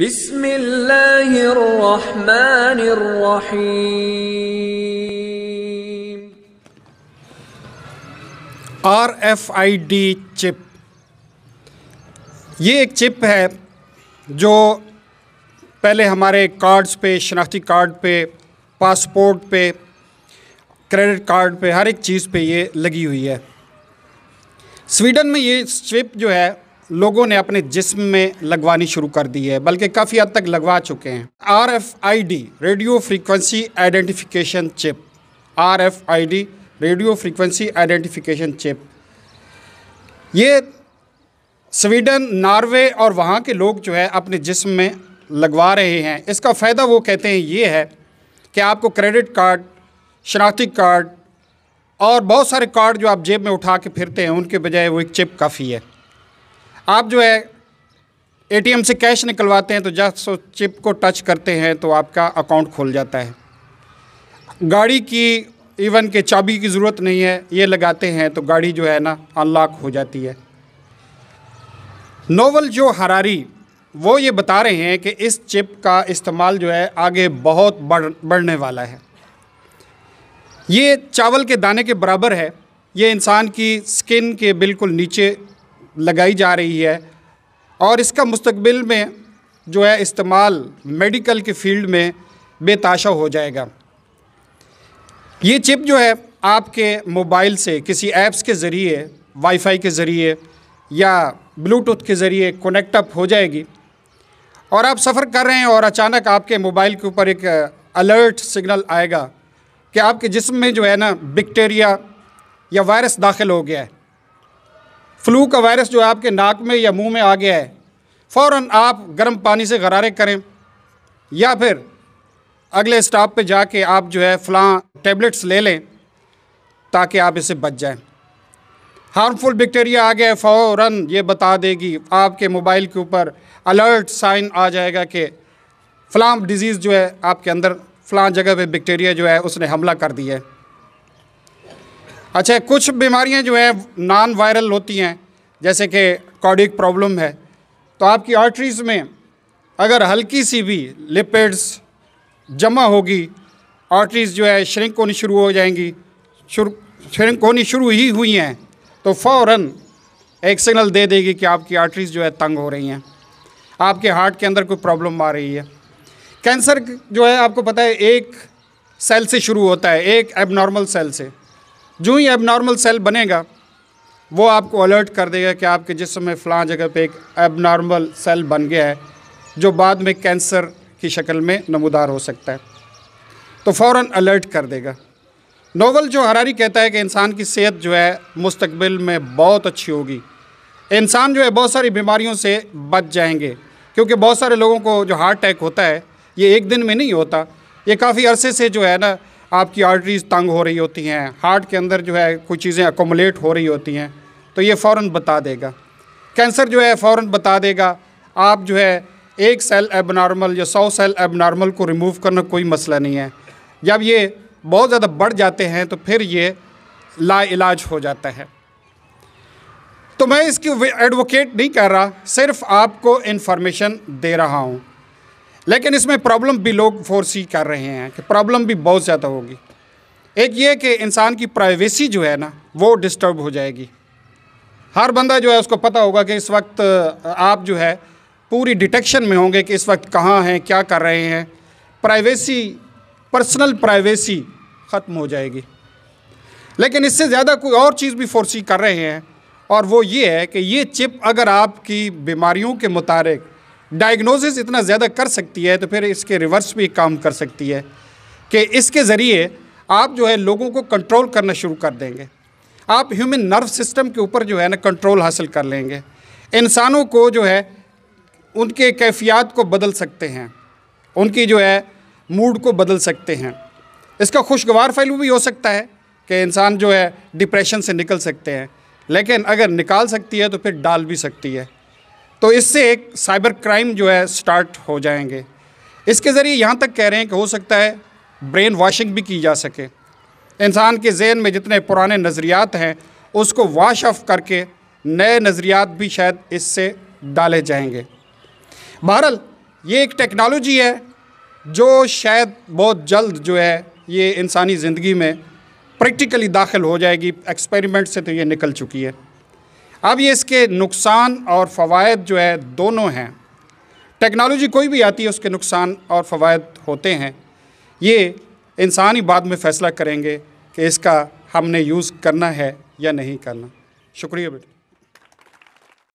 بسم R F I D chip ये एक chip है जो पहले हमारे कार्ड्स पे शनाख्ती कार्ड पे पासपोर्ट पे क्रेडिट कार्ड पे हर एक चीज़ पे ये लगी हुई है स्वीडन में ये चिप जो है लोगों ने अपने जिस्म में लगवानी शुरू कर दी है बल्कि काफ़ी हद तक लगवा चुके हैं R F I D radio frequency identification chip R F I D radio frequency identification chip ये स्वीडन नॉर्वे और वहाँ के लोग जो है अपने जिस्म में लगवा रहे हैं इसका फ़ायदा वो कहते हैं ये है कि आपको क्रेडिट कार्ड शनाख्ती कार्ड और बहुत सारे कार्ड जो आप जेब में उठा के फिरते हैं उनके बजाय वो एक चिप काफ़ी है आप जो है एटीएम से कैश निकलवाते हैं तो जस्ट चिप को टच करते हैं तो आपका अकाउंट खोल जाता है गाड़ी की इवन के चाबी की ज़रूरत नहीं है ये लगाते हैं तो गाड़ी जो है ना अनलॉक हो जाती है नोवल जो हरारी वो ये बता रहे हैं कि इस चिप का इस्तेमाल जो है आगे बहुत बढ़ बढ़ने वाला है ये चावल के दाने के बराबर है ये इंसान की स्किन के बिल्कुल नीचे लगाई जा रही है और इसका मुस्तबिल में जो है इस्तेमाल मेडिकल के फील्ड में बेताशा हो जाएगा ये चिप जो है आपके मोबाइल से किसी ऐप्स के ज़रिए वाईफाई के ज़रिए या ब्लूटूथ के ज़रिए कनेक्ट अप हो जाएगी और आप सफ़र कर रहे हैं और अचानक आपके मोबाइल के ऊपर एक अलर्ट सिग्नल आएगा कि आपके जिस्म में जो है ना बैक्टीरिया या वायरस दाखिल हो गया है फ्लू का वायरस जो आपके नाक में या मुंह में आ गया है फ़ौर आप गर्म पानी से गरारे करें या फिर अगले स्टॉप पे जाके आप जो है फ़लाँ टेबलेट्स ले लें ताकि आप इसे बच जाएं हार्मफुल बैक्टीरिया आ गया फ़ौर ये बता देगी आपके मोबाइल के ऊपर अलर्ट साइन आ जाएगा कि फ़लाँ डिज़ीज़ जो है आपके अंदर फ़लाँ जगह पे बैक्टीरिया जो है उसने हमला कर दिया है अच्छा कुछ बीमारियां जो हैं नॉन वायरल होती हैं जैसे कि कॉडिक प्रॉब्लम है तो आपकी आर्टरीज़ में अगर हल्की सी भी लिपिड्स जमा होगी आर्टरीज़ जो है श्रिंक होनी शुरू हो जाएंगी शुरू श्रिंक होनी शुरू ही हुई हैं तो फ़ौर एक सिग्नल दे देगी कि आपकी आर्टरीज़ जो है तंग हो रही हैं आपके हार्ट के अंदर कोई प्रॉब्लम आ रही है कैंसर जो है आपको पता है एक सेल से शुरू होता है एक एबनॉर्मल सेल से जो ही एबनॉर्मल सेल बनेगा वो आपको अलर्ट कर देगा कि आपके जिसम में फ़लाँ जगह पे एक एबनॉर्मल सेल बन गया है जो बाद में कैंसर की शक्ल में नमदार हो सकता है तो फ़ौर अलर्ट कर देगा नोवल जो हरारी कहता है कि इंसान की सेहत जो है मुस्तबिल में बहुत अच्छी होगी इंसान जो है बहुत सारी बीमारियों से बच जाएंगे क्योंकि बहुत सारे लोगों को जो हार्ट अटैक होता है ये एक दिन में नहीं होता ये काफ़ी अरसे से जो है ना आपकी आर्टरीज तंग हो रही होती हैं हार्ट के अंदर जो है कुछ चीज़ें अकोमलेट हो रही होती हैं तो ये फ़ौर बता देगा कैंसर जो है फ़ौर बता देगा आप जो है एक सेल एबनॉर्मल या सौ सेल एबनॉर्मल को रिमूव करना कोई मसला नहीं है जब ये बहुत ज़्यादा बढ़ जाते हैं तो फिर ये लाइलाज हो जाता है तो मैं इसकी एडवोकेट नहीं कर रहा सिर्फ आपको इन्फॉर्मेशन दे रहा हूँ लेकिन इसमें प्रॉब्लम भी लोग फोर्सी कर रहे हैं कि प्रॉब्लम भी बहुत ज़्यादा होगी एक ये कि इंसान की प्राइवेसी जो है ना वो डिस्टर्ब हो जाएगी हर बंदा जो है उसको पता होगा कि इस वक्त आप जो है पूरी डिटेक्शन में होंगे कि इस वक्त कहाँ हैं क्या कर रहे हैं प्राइवेसी पर्सनल प्राइवेसी ख़त्म हो जाएगी लेकिन इससे ज़्यादा कोई और चीज़ भी फोर्सी कर रहे हैं और वो ये है कि ये चिप अगर आपकी बीमारियों के मुताबिक डायग्नोसिस इतना ज़्यादा कर सकती है तो फिर इसके रिवर्स भी काम कर सकती है कि इसके ज़रिए आप जो है लोगों को कंट्रोल करना शुरू कर देंगे आप ह्यूमन नर्व सिस्टम के ऊपर जो है ना कंट्रोल हासिल कर लेंगे इंसानों को जो है उनके कैफियत को बदल सकते हैं उनकी जो है मूड को बदल सकते हैं इसका खुशगवार पहलू भी हो सकता है कि इंसान जो है डिप्रेशन से निकल सकते हैं लेकिन अगर निकाल सकती है तो फिर डाल भी सकती है तो इससे एक साइबर क्राइम जो है स्टार्ट हो जाएंगे इसके ज़रिए यहाँ तक कह रहे हैं कि हो सकता है ब्रेन वॉशिंग भी की जा सके इंसान के जहन में जितने पुराने नज़रियात हैं उसको वाश ऑफ करके नए नज़रियात भी शायद इससे डाले जाएंगे बहरहाल ये एक टेक्नोलॉजी है जो शायद बहुत जल्द जो है ये इंसानी ज़िंदगी में प्रैक्टिकली दाखिल हो जाएगी एक्सपेरिमेंट से तो ये निकल चुकी है अब ये इसके नुकसान और फवायद जो है दोनों हैं टेक्नोलॉजी कोई भी आती है उसके नुकसान और फ़वाद होते हैं ये इंसान ही बाद में फ़ैसला करेंगे कि इसका हमने यूज़ करना है या नहीं करना शुक्रिया बेटा